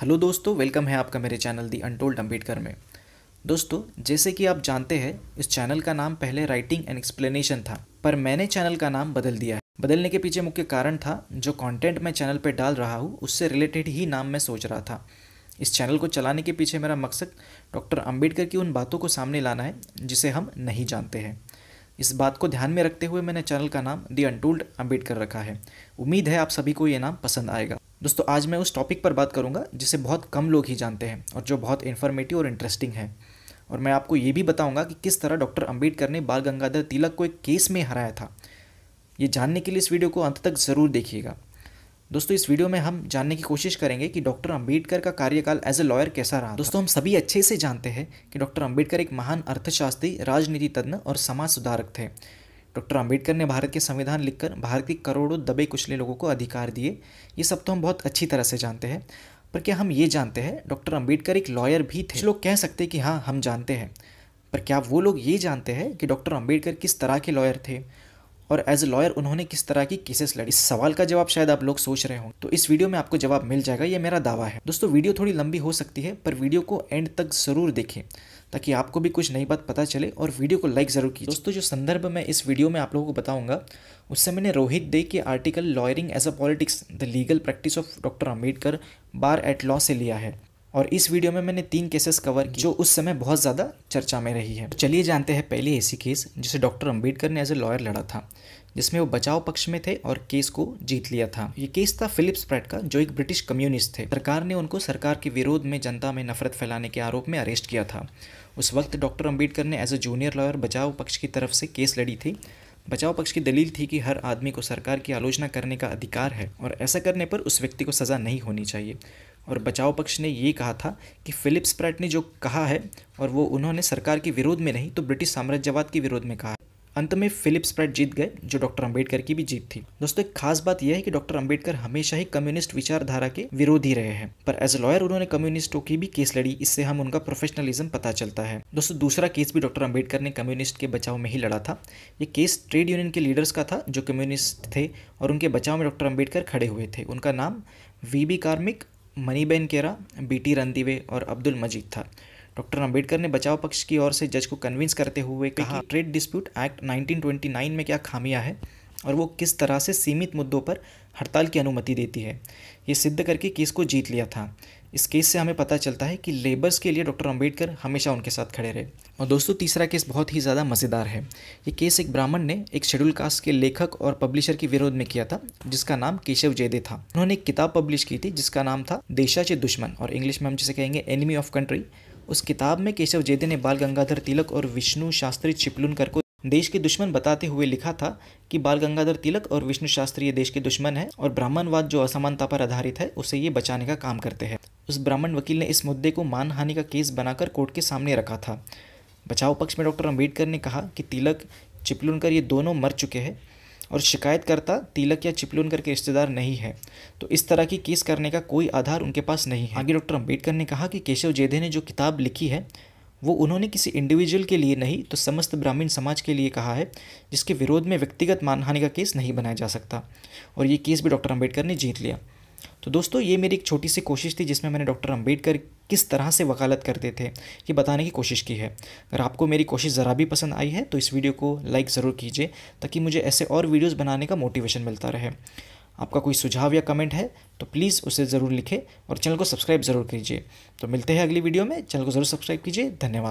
hello दोस्तों welcome है आपका मेरे चैनल दी अनटोल्ड अम्बेडकर में दोस्तों जैसे कि आप जानते हैं इस चैनल का नाम पहले राइटिंग एंड एक्सप्लेनेशन था पर मैंने चैनल का नाम बदल दिया है बदलने के पीछे मुख्य कारण था जो कंटेंट मैं चैनल पर डाल रहा हूँ उससे रिलेटेड ही नाम मैं सोच रहा था इस चैनल को चलाने के पीछे मेरा मकसद डॉक्टर अम्बेडकर की उन बातों को सामने लाना है जिसे हम नहीं जानते हैं इस बात को ध्यान में रखते हुए मैंने चैनल का नाम दी अनटोल्ड अम्बेडकर रखा है उम्मीद है आप सभी को ये नाम पसंद आएगा दोस्तों आज मैं उस टॉपिक पर बात करूँगा जिसे बहुत कम लोग ही जानते हैं और जो बहुत इन्फॉर्मेटिव और इंटरेस्टिंग है और मैं आपको ये भी बताऊंगा कि किस तरह डॉक्टर अंबेडकर ने बाल गंगाधर तिलक को एक केस में हराया था ये जानने के लिए इस वीडियो को अंत तक ज़रूर देखिएगा दोस्तों इस वीडियो में हम जानने की कोशिश करेंगे कि डॉक्टर अंबेडकर का कार्यकाल एज ए लॉयर कैसा रहा दोस्तों हम सभी अच्छे से जानते हैं कि डॉक्टर अंबेडकर एक महान अर्थशास्त्री राजनीति तज्ञ और समाज सुधारक थे डॉक्टर अंबेडकर ने भारत के संविधान लिखकर भारत के करोड़ों दबे कुचले लोगों को अधिकार दिए ये सब तो हम बहुत अच्छी तरह से जानते हैं पर क्या हम ये जानते हैं डॉक्टर अंबेडकर एक लॉयर भी थे लोग कह सकते हैं कि हाँ हम जानते हैं पर क्या वो लोग ये जानते हैं कि डॉक्टर अंबेडकर किस तरह के लॉयर थे और एज ए लॉयर उन्होंने किस तरह की केसेस लड़ी इस सवाल का जवाब शायद आप लोग सोच रहे हो तो इस वीडियो में आपको जवाब मिल जाएगा ये मेरा दावा है दोस्तों वीडियो थोड़ी लंबी हो सकती है पर वीडियो को एंड तक जरूर देखें ताकि आपको भी कुछ नई बात पता चले और वीडियो को लाइक ज़रूर कीजिए दोस्तों जो संदर्भ मैं इस वीडियो में आप लोगों को बताऊंगा उससे मैंने रोहित दे के article lawyering as a politics the legal practice of doctor Ambedkar bar at law से लिया है और इस वीडियो में मैंने तीन केसेस कवर किए जो उस समय बहुत ज़्यादा चर्चा में रही है तो चलिए जानते हैं पहले ऐसी केस जिसे डॉक्टर अंबेडकर ने एज ए लॉयर लड़ा था जिसमें वो बचाव पक्ष में थे और केस को जीत लिया था ये केस था फिलिप्स प्रैट का जो एक ब्रिटिश कम्युनिस्ट थे सरकार ने उनको सरकार के विरोध में जनता में नफरत फैलाने के आरोप में अरेस्ट किया था उस वक्त डॉक्टर अम्बेडकर ने एज ए जूनियर लॉयर बचाव पक्ष की तरफ से केस लड़ी थी बचाव पक्ष की दलील थी कि हर आदमी को सरकार की आलोचना करने का अधिकार है और ऐसा करने पर उस व्यक्ति को सज़ा नहीं होनी चाहिए और बचाव पक्ष ने ये कहा था कि फ़िलिप स्प्रैट ने जो कहा है और वो उन्होंने सरकार के विरोध में नहीं तो ब्रिटिश साम्राज्यवाद के विरोध में कहा अंत में फिलिप प्रैट जीत गए जो डॉक्टर अंबेडकर की भी जीत थी दोस्तों एक खास बात यह है कि डॉक्टर अंबेडकर हमेशा ही कम्युनिस्ट विचारधारा के विरोधी रहे हैं पर एज लॉयर उन्होंने कम्युनिस्टों की भी केस लड़ी इससे हम उनका प्रोफेशनलिज्म पता चलता है दोस्तों दूसरा केस भी डॉक्टर अम्बेडकर ने कम्युनिस्ट के बचाव में ही लड़ा था ये केस ट्रेड यूनियन के लीडर्स का था जो कम्युनिस्ट थे और उनके बचाव में डॉक्टर अम्बेडकर खड़े हुए थे उनका नाम वी बी कार्मिक मनीबेन केरा बीटी रणदीवे और अब्दुल मजीद था डॉक्टर अंबेडकर ने बचाव पक्ष की ओर से जज को कन्विंस करते हुए कहा ट्रेड डिस्प्यूट एक्ट 1929 में क्या खामियां है और वो किस तरह से सीमित मुद्दों पर हड़ताल की अनुमति देती है ये सिद्ध करके केस को जीत लिया था इस केस से हमें पता चलता है कि लेबर्स के लिए डॉक्टर अंबेडकर हमेशा उनके साथ खड़े रहे और दोस्तों तीसरा केस बहुत ही ज़्यादा मज़ेदार है ये केस एक ब्राह्मण ने एक शेड्यूल कास्ट के लेखक और पब्लिशर के विरोध में किया था जिसका नाम केशव जयदे था उन्होंने एक किताब पब्लिश की थी जिसका नाम था देशा दुश्मन और इंग्लिश में हम जिसे कहेंगे एनिमी ऑफ कंट्री उस किताब में केशव जेदे ने बाल गंगाधर तिलक और विष्णु शास्त्री चिपलुनकर को देश के दुश्मन बताते हुए लिखा था कि बाल गंगाधर तिलक और विष्णु शास्त्री ये देश के दुश्मन हैं और ब्राह्मणवाद जो असमानता पर आधारित है उसे ये बचाने का काम करते हैं उस ब्राह्मण वकील ने इस मुद्दे को मानहानि का केस बनाकर कोर्ट के सामने रखा था बचाव पक्ष में डॉक्टर अम्बेडकर ने कहा कि तिलक चिपलुनकर ये दोनों मर चुके हैं और शिकायतकर्ता तिलक या चिपलुनकर के रिश्तेदार नहीं है तो इस तरह की केस करने का कोई आधार उनके पास नहीं है आगे डॉक्टर अम्बेडकर ने कहा कि केशव जेधे ने जो किताब लिखी है वो उन्होंने किसी इंडिविजुअल के लिए नहीं तो समस्त ब्राह्मीण समाज के लिए कहा है जिसके विरोध में व्यक्तिगत मानहानि का केस नहीं बनाया जा सकता और ये केस भी डॉक्टर अम्बेडकर ने जीत लिया तो दोस्तों ये मेरी एक छोटी सी कोशिश थी जिसमें मैंने डॉक्टर अंबेडकर किस तरह से वकालत करते थे ये बताने की कोशिश की है अगर आपको मेरी कोशिश ज़रा भी पसंद आई है तो इस वीडियो को लाइक ज़रूर कीजिए ताकि मुझे ऐसे और वीडियोज़ बनाने का मोटिवेशन मिलता रहे आपका कोई सुझाव या कमेंट है तो प्लीज़ उसे ज़रूर लिखें और चैनल को सब्सक्राइब ज़रूर कीजिए तो मिलते हैं अगली वीडियो में चैनल को ज़रूर सब्सक्राइब कीजिए धन्यवाद